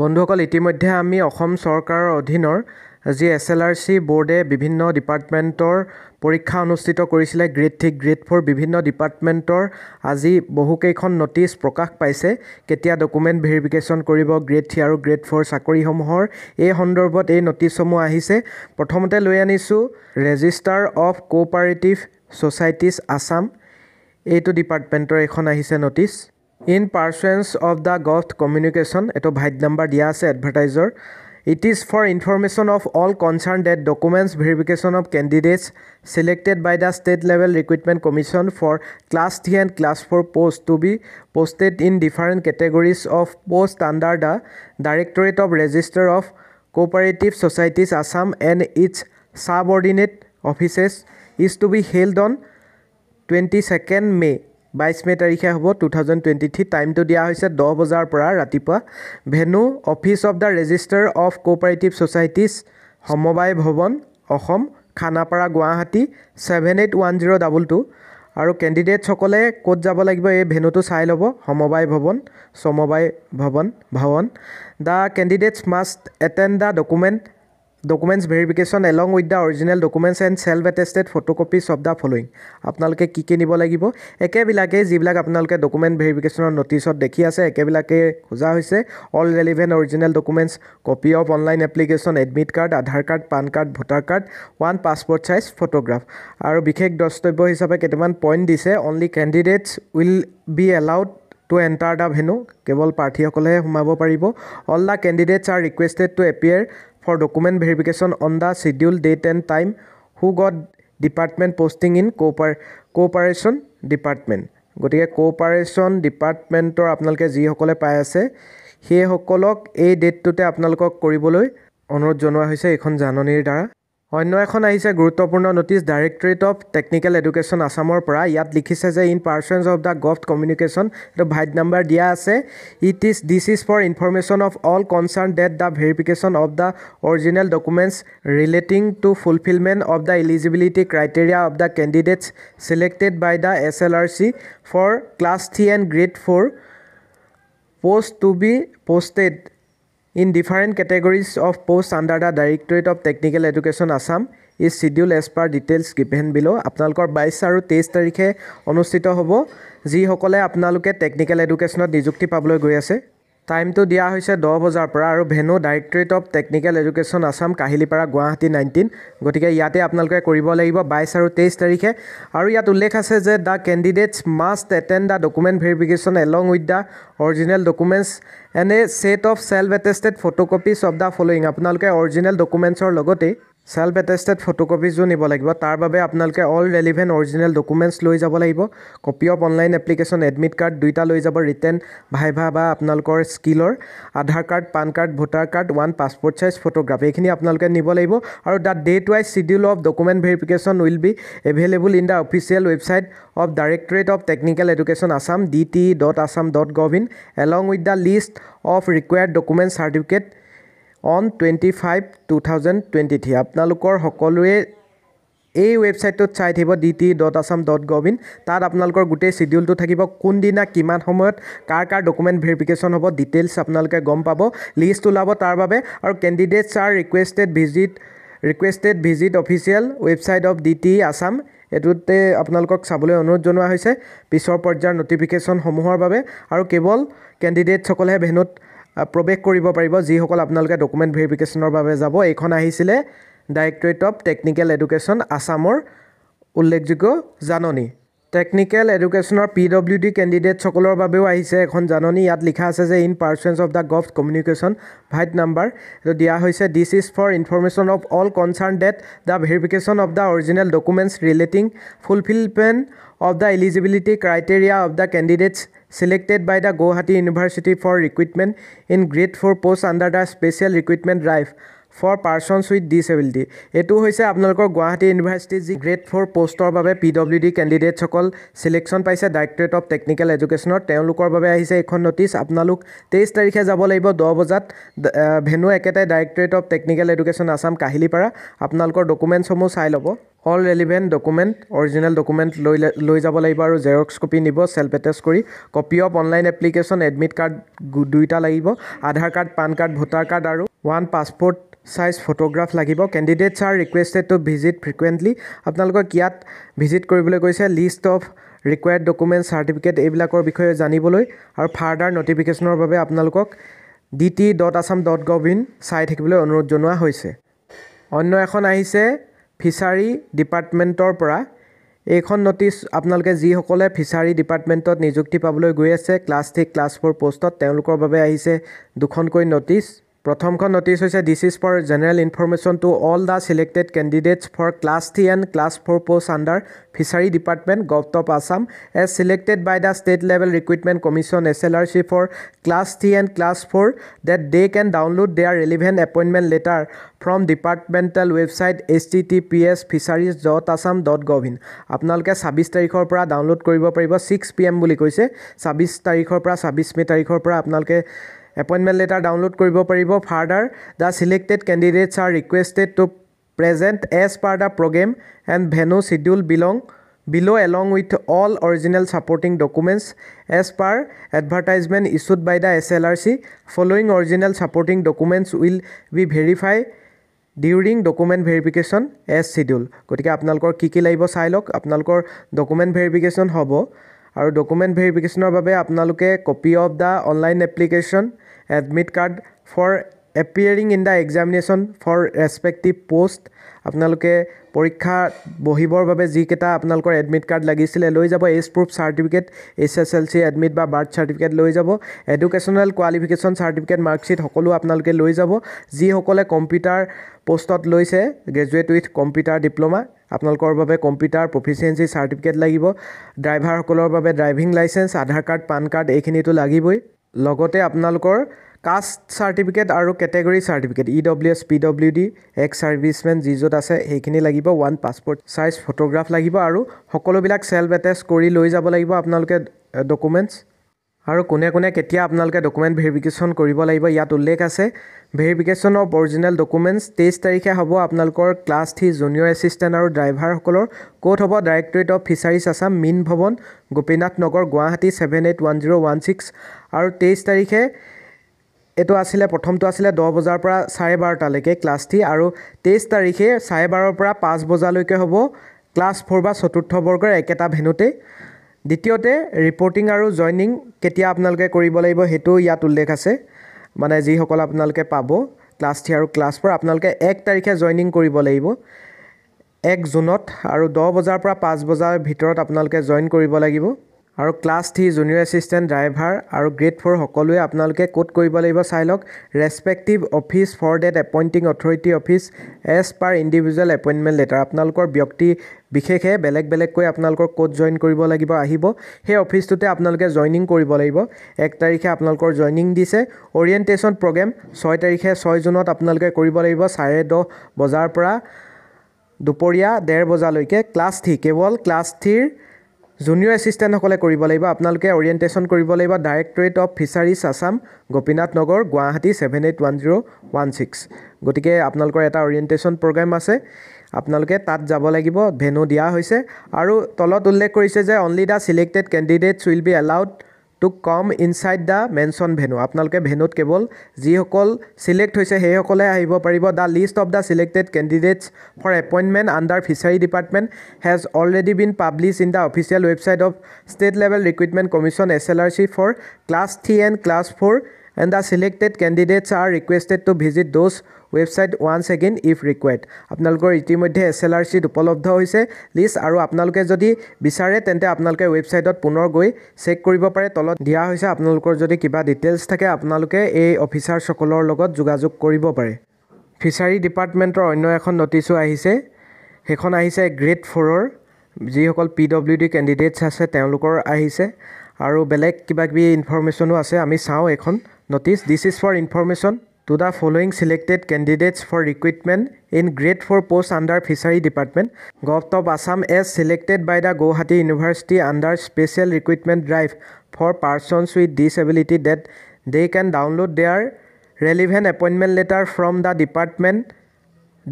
বন্ধুসকল ইতিমধ্যে আমি অসম চৰকাৰৰ অধীনৰ যি এছ এল আৰ চি বোৰ্ডে বিভিন্ন ডিপাৰ্টমেণ্টৰ পৰীক্ষা অনুষ্ঠিত কৰিছিলে গ্ৰেড থ্ৰী গ্ৰেড ফ'ৰ বিভিন্ন ডিপাৰ্টমেণ্টৰ আজি বহুকেইখন ন'টিছ প্ৰকাশ পাইছে কেতিয়া ডকুমেণ্ট ভেৰিফিকেশ্যন কৰিব গ্ৰেড থ্ৰী আৰু গ্ৰেড ফ'ৰ চাকৰিসমূহৰ এই সন্দৰ্ভত এই ন'টিছসমূহ আহিছে প্ৰথমতে লৈ আনিছোঁ registrar of cooperative societies Assam এইটো ডিপাৰ্টমেণ্টৰ এখন আহিছে notice in pursuance of the gov communication এইটো ভাইট নাম্বাৰ দিয়া আছে advertiser it is for information of all concerned that documents verification of candidates selected by the state level recruitment commission for class three and class four post two B posted in different categories of post under the directorate of registrar of cooperative societies Assam and its subordinate offices is to be held on twenty second May' বাইছ May' তাৰিখে হ'ব two thousand twenty three টাইমটো দিয়া হৈছে দহ বজাৰ পৰা ৰাতিপুৱা venue office of the registrar of cooperative societies Samabay Bhawan Assam Khanapara Guwahati seven eight one zero' double two আৰু কেণ্ডিডেটসকলে ক'ত যাব লাগিব এই ভেনুটো চাই ল'ব Samabay Bhawan Samabay Bhawan Bhawan the candidates must attend the document documents verification along with the original documents and self attested photocopies of the following আপোনালোকে কি কি নিব লাগিব একেবিলাকেই যিবিলাক আপোনালোকে ডকুমেণ্ট ভেৰিফিকেশ্যনৰ নটিচত দেখি আছে একেবিলাকেই খোজা হৈছে all relevant original documents copy of online application admit card Aadhaar card PAN card voter card one passport size photograph আৰু বিশেষ দ্ৰষ্টব্য হিচাপে কেইটামান পইণ্ট দিছে only candidates will be allowed to enter the venue কেৱল প্ৰাৰ্থীসকলেহে সোমাব পাৰিব all the candidates are requested to appear for document verification on the schedule date and time who got department posting in কোপাৰ cooperation department গতিকে corporation ডিপাৰ্টমেণ্টৰ আপোনালোকে যিসকলে পাই আছে সেইসকলক এই ডেটটোতে আপোনালোকক কৰিবলৈ অনুৰোধ জনোৱা হৈছে এইখন জাননীৰ দ্বাৰা অন্য এখন আহিছে গুৰুত্বপূৰ্ণ notice directorate of technical education আছামৰ পৰা ইয়াত লিখিছে যে in pursuance of the gov communication এইটো ভাইট নাম্বাৰ দিয়া আছে it is this is for information of all concerned that the verification of the original documents relating to fulfilment of the eligibility criteria of the candidates selected by the S L R C for class three and grade four post to be posted in different categories of post under the directorate of technical education Assam is schedule as per details given below আপোনালোকৰ বাইছ আৰু তেইছ তাৰিখে অনুষ্ঠিত হ'ব যিসকলে আপোনালোকে technical এডুকেশ্যনত নিযুক্তি পাবলৈ গৈ আছে টাইমটো দিয়া হৈছে দহ বজাৰ পৰা আৰু venue directorate of technical education Assam Kahilipara Guwahati nineteen গতিকে ইয়াতে আপোনালোকে কৰিব লাগিব বাইছ আৰু তেইছ তাৰিখে আৰু ইয়াত উল্লেখ আছে যে the candidates must attend the document verification along with the original documents and a set of self attested photocopies of the following আপোনালোকে অৰিজিনেল ডকুমেণ্টছৰ লগতেই চেল্ফ এটেষ্টেড ফটোকপিজো নিব লাগিব তাৰ বাবে আপোনালোকে অল ৰেলিভেণ্ট অৰিজিনেল ডকুমেণ্টছ লৈ যাব লাগিব copy of online application admit card দুইটা লৈ যাব ৰিটেন ভাইভা বা আপোনালোকৰ স্কিলৰ Aadhaar card PAN card voter card one passport size photograph এইখিনি আপোনালোকে নিব লাগিব আৰু the day to wise schedule of document verification will be available in the official website of directorate of technical education Assam D T dot Assam dot gov in along with the list of required document certificate on twenty five two thousand twenty three আপোনালোকৰ সকলোৱে এই ৱেবছাইটটোত চাই থাকিব D T dot Assam dot gov in তাত আপোনালোকৰ গোটেই ছিডিউলটো থাকিব কোনদিনা কিমান সময়ত কাৰ কাৰ ডকুমেণ্ট ভেৰিফিকেশ্যন হ'ব ডিটেইলছ আপোনালোকে গম পাব লিষ্ট ওলাব তাৰ বাবে আৰু candidates are requested visit requested visit official website of D T Assam এইটোতে আপোনালোকক চাবলৈ অনুৰোধ জনোৱা হৈছে পিছৰ পৰ্যায়ৰ নটিফিকেশ্যনসমূহৰ বাবে আৰু কেৱল কেণ্ডিডেটছসকলেহে ভেনুত প্ৰৱেশ কৰিব পাৰিব যিসকল আপোনালোকে ডকুমেণ্ট ভেৰিফিকেশ্যনৰ বাবে যাব এইখন আহিছিলে ডাইৰেক্টৰেট অফ টেকনিকেল এডুকেশ্যন আছামৰ উল্লেখযোগ্য জাননী টেকনিকেল এডুকেশ্যনৰ পি ডব্লিউ ডি কেণ্ডিডেটসকলৰ বাবেও আহিছে এখন জাননী ইয়াত লিখা আছে যে in pursuance of the gov communication vide number এইটো দিয়া হৈছে this is for information of all concerned that the verification of the original documents relating fulfilment of the eligibility criteria of the candidates selected by the Guwahati university for recruitment in grade four post under the special recruitment drive for persons with disability এইটো হৈছে আপোনালোকৰ গুৱাহাটী ইউনিভাৰ্চিটিৰ যি grade four পষ্টৰ বাবে P W D কেণ্ডিডেটসকল selection পাইছে directorate of technical এডুকেশ্যনৰ তেওঁলোকৰ বাবে আহিছে এইখন ন'টিছ আপোনালোক তেইছ তাৰিখে যাব লাগিব দহ বজাত ভেনু একেটাই directorate of technical education Assam Kahilipara আপোনালোকৰ ডকুমেণ্টছসমূহ চাই ল'ব all relevant document original document লৈ লৈ যাব লাগিব আৰু জেৰক্স কপি নিব ছেল্ফ এটেষ্ট কৰি copy of online application admit card দুইটা লাগিব Aadhaar card PAN card voter card আৰু ওৱান পাছপোৰ্ট চাইজ ফটোগ্ৰাফ লাগিব candidates are requested to visit frequently আপোনালোকক ইয়াত ভিজিট কৰিবলৈ কৈছে list of required document certificate এইবিলাকৰ বিষয়ে জানিবলৈ আৰু ফাৰ্ডাৰ ন'টিফিকেশ্যনৰ বাবে আপোনালোকক D T dot Assam dot gov in চাই থাকিবলৈ অনুৰোধ জনোৱা হৈছে অন্য এখন আহিছে ফিছাৰী ডিপাৰ্টমেণ্টৰ পৰা এইখন ন'টিচ আপোনালোকে যিসকলে ফিছাৰী ডিপাৰ্টমেণ্টত নিযুক্তি পাবলৈ গৈ আছে ক্লাছ থ্ৰী ক্লাছ ফ'ৰ পষ্টত তেওঁলোকৰ বাবে আহিছে দুখনকৈ ন'টিচ প্ৰথমখন নটিচ হৈছে this is for general information to all the selected candidates for class three and class four post under fishery department gov of Assam as selected by the state level recruitment commission S L R C for class three and class four that they can download their relevant appointment letter from departmental website H T T P S fisheries dot Assam dot gov in আপোনালোকে ছাব্বিছ তাৰিখৰ পৰা download কৰিব পাৰিব six P M বুলি কৈছে ছাব্বিছ তাৰিখৰ পৰা ছাব্বিছ মে' তাৰিখৰ পৰা আপোনালোকে এপইণ্টমেণ্ট লেটাৰ ডাউনলোড কৰিব পাৰিব further the selected candidates are requested to present as per the programme and venue schedule belong below' along with all original supporting documents as per advertisement issued by the S L R C following original supporting documents will be verify during document verification as schedule গতিকে আপোনালোকৰ কি কি লাগিব চাই লওক আপোনালোকৰ document verification হ'ব আৰু ডকুমেণ্ট ভেৰিফিকেশ্যনৰ বাবে আপোনালোকে copy of the online application admit card for appearing in the examination for respective post আপোনালোকে পৰীক্ষা বহিবৰ বাবে যিকেইটা আপোনালোকৰ এডমিট কাৰ্ড লাগিছিলে লৈ যাব age proof certificate H S L C admit বা বাৰ্থ চাৰ্টিফিকেট লৈ যাব এডুকেশ্যনেল কোৱালিফিকেশ্যন চাৰ্টিফিকেট মাৰ্কশ্বিট সকলো আপোনালোকে লৈ যাব যিসকলে কম্পিউটাৰ পষ্টত লৈছে গ্ৰেজুৱেট উইথ কম্পিউটাৰ ডিপ্ল'মা আপোনালোকৰ বাবে কম্পিউটাৰ প্ৰফিচিয়েঞ্চি চাৰ্টিফিকেট লাগিব ড্ৰাইভাৰসকলৰ বাবে driving licence Aadhaar card PAN card এইখিনিতো লাগিবই লগতে আপোনালোকৰ কাষ্ট চাৰ্টিফিকেট আৰু category certificate E W S P W D ex servicemen যি য'ত আছে সেইখিনি লাগিব ওৱান পাছপৰ্ট চাইজ ফটোগ্ৰাফ লাগিব আৰু সকলোবিলাক চেল্ফ এটেচ কৰি লৈ যাব লাগিব আপোনালোকে ডকুমেণ্টছ আৰু কোনে কোনে কেতিয়া আপোনালোকে ডকুমেণ্ট ভেৰিফিকেশ্যন কৰিব লাগিব ইয়াত উল্লেখ আছে ভেৰিফিকেশ্যন অফ অৰিজিনেল ডকুমেণ্টছ তেইছ তাৰিখে হ'ব আপোনালোকৰ ক্লাছ থ্ৰী জুনিয়ৰ এছিষ্টেণ্ট আৰু ড্ৰাইভাৰসকলৰ ক'ত হ'ব directorate of fisheries Assam Meen Bhawan Gopinath Nagar Guwahati seven eight one zero' one six আৰু তেইছ তাৰিখে এইটো আছিলে প্ৰথমটো আছিলে দহ বজাৰ পৰা চাৰে বাৰটালৈকে ক্লাছ ক্লাছটি আৰু তেইছ তাৰিখে চাৰে বাৰৰ পৰা পাঁচ বজালৈকে হ'ব ক্লাছ ফ'ৰ বা চতুৰ্থ বৰ্গৰ একেটা ভেনুতে দ্বিতীয়তে ৰিপৰ্টিং আৰু জইনিং কেতিয়া আপোনালোকে কৰিব লাগিব সেইটো ইয়াত উল্লেখ আছে মানে যিসকল আপোনালোকে পাব ক্লাছ থ্ৰী আৰু ক্লাছ ফ'ৰ আপোনালোকে এক তাৰিখে জইনিং কৰিব লাগিব এক জুনত আৰু দহ বজাৰ পৰা পাঁচ বজাৰ ভিতৰত আপোনালোকে জইন কৰিব লাগিব আৰু class three junior assistant driver আৰু গ্ৰেড ফ'ৰ সকলোৱে আপোনালোকে ক'ত কৰিব লাগিব চাই লওক respective office for that appointing authority office as per individual appointment letter আপোনালোকৰ ব্যক্তি বিশেষে বেলেগ বেলেগকৈ আপোনালোকৰ ক'ত জইন কৰিব লাগিব আহিব সেই অফিচটোতে আপোনালোকে জইনিং কৰিব লাগিব এক তাৰিখে আপোনালোকৰ জইনিং দিছে অৰিয়েণ্টেশ্যন প্ৰগ্ৰেম ছয় তাৰিখে ছয় জুনত আপোনালোকে কৰিব লাগিব চাৰে দহ বজাৰ পৰা দুপৰীয়া ডেৰ বজালৈকে ক্লাছ থ্ৰী কেৱল ক্লাছ থ্ৰীৰ জুনিয়ৰ এছিষ্টেণ্টসকলে কৰিব লাগিব আপোনালোকে অৰিয়েণ্টেশ্যন কৰিব লাগিব directorate of fisheries Assam Gopinath Nagar Guwahati seven eight one zero' one six গতিকে আপোনালোকৰ এটা অৰিয়েণ্টেশ্যন প্ৰগ্ৰেম আছে আপোনালোকে তাত যাব লাগিব ভেনু দিয়া হৈছে আৰু তলত উল্লেখ কৰিছে যে only the selected candidates will be allowed to come inside the mention venue আপোনালোকে ভেনুত কেৱল যিসকল চিলেক্ট হৈছে সেইসকলে আহিব পাৰিব the list of the selected candidates for appointment under fishery department has already been publish in the official website of state level recruitment commission S L R C for class three and class four and the selected candidates are requested to visit those website once again if required আপোনালোকৰ ইতিমধ্যে S L R চিত উপলব্ধ হৈছে list আৰু আপোনালোকে যদি বিচাৰে তেন্তে আপোনালোকে ৱেবছাইটত পুনৰ গৈ চেক কৰিব পাৰে তলত দিয়া হৈছে আপোনালোকৰ যদি কিবা ডিটেইলছ থাকে আপোনালোকে এই অফিচাৰসকলৰ লগত যোগাযোগ কৰিব পাৰে ফিচাৰী ডিপাৰ্টমেণ্টৰ অন্য এখন নটিচো আহিছে সেইখন আহিছে গ্ৰেড ফ'ৰৰ যিসকল পি ডব্লিউ ডি কেণ্ডিডেটছ আছে তেওঁলোকৰ আহিছে আৰু বেলেগ কিবাকিবি ইনফৰ্মেশ্যনো আছে আমি চাওঁ এইখন notice this is for information to the following selected candidates for recruitment in grade 4 post under fishery department gautam assam as selected by the guwahati university under special recruitment drive for persons with disability that they can download their relevant appointment letter from the department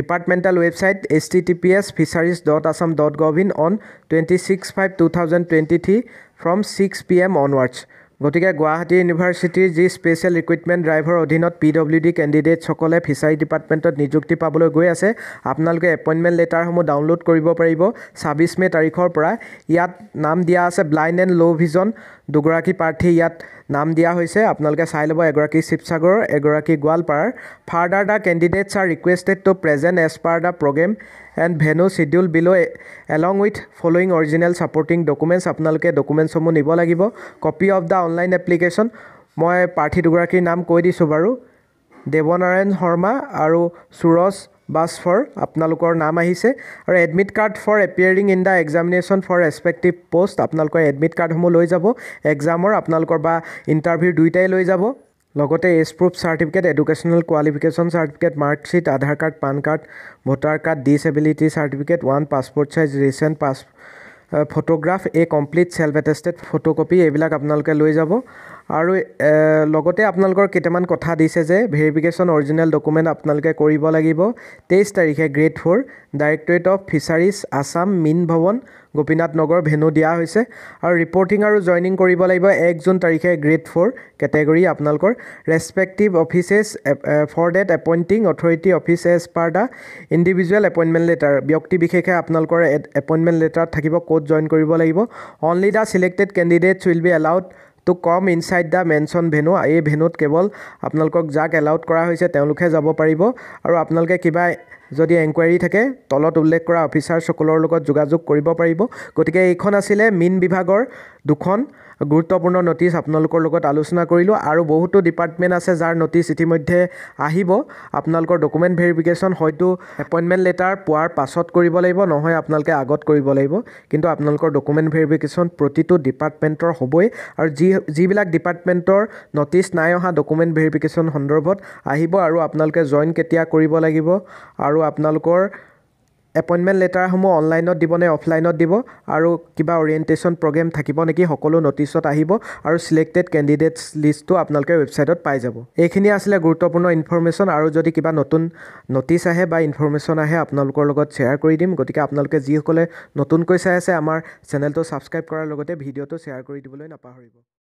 departmental website https fisheries dot assam dot govin on 26 5 2023 from 6 pm onwards গতিকে গুৱাহাটী ইউনিভাৰ্চিটিৰ যি special recruitment ড্ৰাইভৰ অধীনত P W D কেণ্ডিডেটছসকলে fishery ডিপাৰ্টমেণ্টত নিযুক্তি পাবলৈ গৈ আছে আপোনালোকে এপইণ্টমেণ্ট লেটাৰসমূহ ডাউনলোড কৰিব পাৰিব ছাব্বিছ মে' তাৰিখৰ পৰা ইয়াত নাম দিয়া আছে ব্লাইণ্ড এণ্ড ল' ভিজন দুগৰাকী প্ৰাৰ্থী ইয়াত নাম দিয়া হৈছে আপোনালোকে চাই ল'ব এগৰাকী শিৱসাগৰৰ এগৰাকী গোৱালপাৰাৰ further the candidates are requested to present as per the programme and venue schedule below along with following original supporting documents আপোনালোকে ডকুমেণ্টছসমূহ নিব লাগিব copy of the online application মই প্ৰাৰ্থী দুগৰাকীৰ নাম কৈ দিছোঁ বাৰু দেৱনাৰায়ণ শৰ্মা আৰু সুৰজ বাছফৰ আপোনালোকৰ নাম আহিছে আৰু admit card for appearing in the examination for respective post আপোনালোকৰ এডমিট কাৰ্ডসমূহ লৈ যাব এক্সামৰ আপোনালোকৰ বা ইণ্টাৰভিউ দুয়োটাই লৈ যাব লগতে age proof certificate educational qualification certificate marksheet Aadhaar card PAN card voter card disability certificate one passport size recent pass photograph এই কমপ্লিট চেল্ফ এটেষ্টেড ফটোকপি এইবিলাক আপোনালোকে লৈ যাব আৰু লগতে আপোনালোকৰ কেইটামান কথা দিছে যে ভেৰিফিকেশ্যন অৰিজিনেল ডকুমেণ্ট আপোনালোকে কৰিব লাগিব তেইছ তাৰিখে grade four directorate of fisheries Assam Meen Bhawan Gopinath Nagar venue দিয়া হৈছে আৰু ৰিপৰ্টিং আৰু জইনিং কৰিব লাগিব এক জুন তাৰিখে গ্ৰেড ফ'ৰ কেটেগৰী আপোনালোকৰ respective offices for that appointing authority office as per the individual appointment letter ব্যক্তি বিশেষে আপোনালোকৰ এপইণ্টমেণ্ট লেটাৰত থাকিব ক'ত জইন কৰিব লাগিব only the selected candidates will be allowed to come inside the mention venue এই ভেনুত কেৱল আপোনালোকক যাক এলাউড কৰা হৈছে তেওঁলোকে যাব পাৰিব আৰু আপোনালোকে কিবা যদি এনকুৱাৰী থাকে তলত উল্লেখ কৰা অফিচাৰসকলৰ লগত যোগাযোগ কৰিব পাৰিব গতিকে এইখন আছিলে মীন বিভাগৰ দুখন গুৰুত্বপূৰ্ণ নটিছ আপোনালোকৰ লগত আলোচনা কৰিলোঁ আৰু বহুতো ডিপাৰ্টমেণ্ট আছে যাৰ নটিছ ইতিমধ্যে আহিব আপোনালোকৰ ডকুমেণ্ট ভেৰিফিকেশ্যন হয়তো এপইণ্টমেণ্ট লেটাৰ পোৱাৰ পাছত কৰিব লাগিব নহয় আপোনালোকে আগত কৰিব লাগিব কিন্তু আপোনালোকৰ ডকুমেণ্ট ভেৰিফিকেশ্যন প্ৰতিটো ডিপাৰ্টমেণ্টৰ হ'বই আৰু যি যিবিলাক ডিপাৰ্টমেণ্টৰ নটিছ নাই অহা ডকুমেণ্ট ভেৰিফিকেশ্যন সন্দৰ্ভত আহিব আৰু আপোনালোকে জইন কেতিয়া কৰিব লাগিব আৰু আপোনালোকৰ এপইণ্টমেণ্ট লেটাৰসমূহ অনলাইনত দিব নে অফলাইনত দিব আৰু কিবা অৰিয়েণ্টেশ্যন প্ৰগ্ৰেম থাকিব নেকি সকলো ন'টিছত আহিব আৰু চিলেক্টেড কেণ্ডিডেটছ লিষ্টটো আপোনালোকে ৱেবছাইটত পাই যাব এইখিনি আছিলে গুৰুত্বপূৰ্ণ ইনফৰ্মেশ্যন আৰু যদি কিবা নতুন ন'টিছ আহে বা ইনফৰ্মেশ্যন আহে আপোনালোকৰ লগত শ্বেয়াৰ কৰি দিম গতিকে আপোনালোকে যিসকলে নতুনকৈ চাই আছে আমাৰ চেনেলটো ছাবস্ক্ৰাইব কৰাৰ লগতে ভিডিঅ'টো শ্বেয়াৰ কৰি দিবলৈ নাপাহৰিব